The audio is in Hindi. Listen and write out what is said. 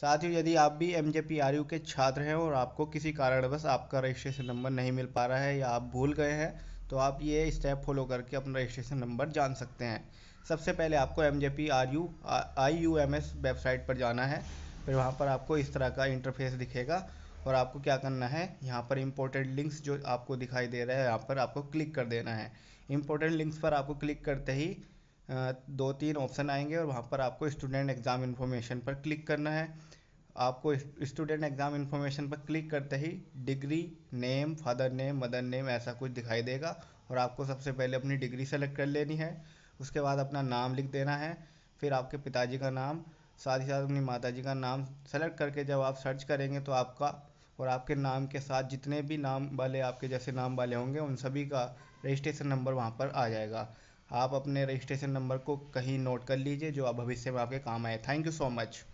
साथ ही यदि आप भी एम के छात्र हैं और आपको किसी कारणवश आपका रजिस्ट्रेशन नंबर नहीं मिल पा रहा है या आप भूल गए हैं तो आप ये स्टेप फॉलो करके अपना रजिस्ट्रेशन नंबर जान सकते हैं सबसे पहले आपको M J P R U I U M S website पर जाना है फिर वहाँ पर आपको इस तरह का इंटरफेस दिखेगा और आपको क्या करना है यहाँ पर इम्पोर्टेंट लिंक्स जो आपको दिखाई दे रहा है यहाँ पर आपको क्लिक कर देना है इम्पोर्टेंट लिंक्स पर आपको क्लिक करते ही दो तीन ऑप्शन आएंगे और वहाँ पर आपको स्टूडेंट एग्ज़ाम इन्फॉर्मेशन पर क्लिक करना है आपको स्टूडेंट एग्ज़ाम इन्फॉर्मेशन पर क्लिक करते ही degree name father name mother name ऐसा कुछ दिखाई देगा और आपको सबसे पहले अपनी डिग्री सेलेक्ट कर लेनी है उसके बाद अपना नाम लिख देना है फिर आपके पिताजी का नाम साथ ही साथ अपनी माता जी का नाम सेलेक्ट करके जब आप सर्च करेंगे तो आपका और आपके नाम के साथ जितने भी नाम वाले आपके जैसे नाम वाले होंगे उन सभी का रजिस्ट्रेशन नंबर वहाँ पर आ जाएगा आप अपने रजिस्ट्रेशन नंबर को कहीं नोट कर लीजिए जो आप भविष्य में आपके काम आए थैंक यू सो मच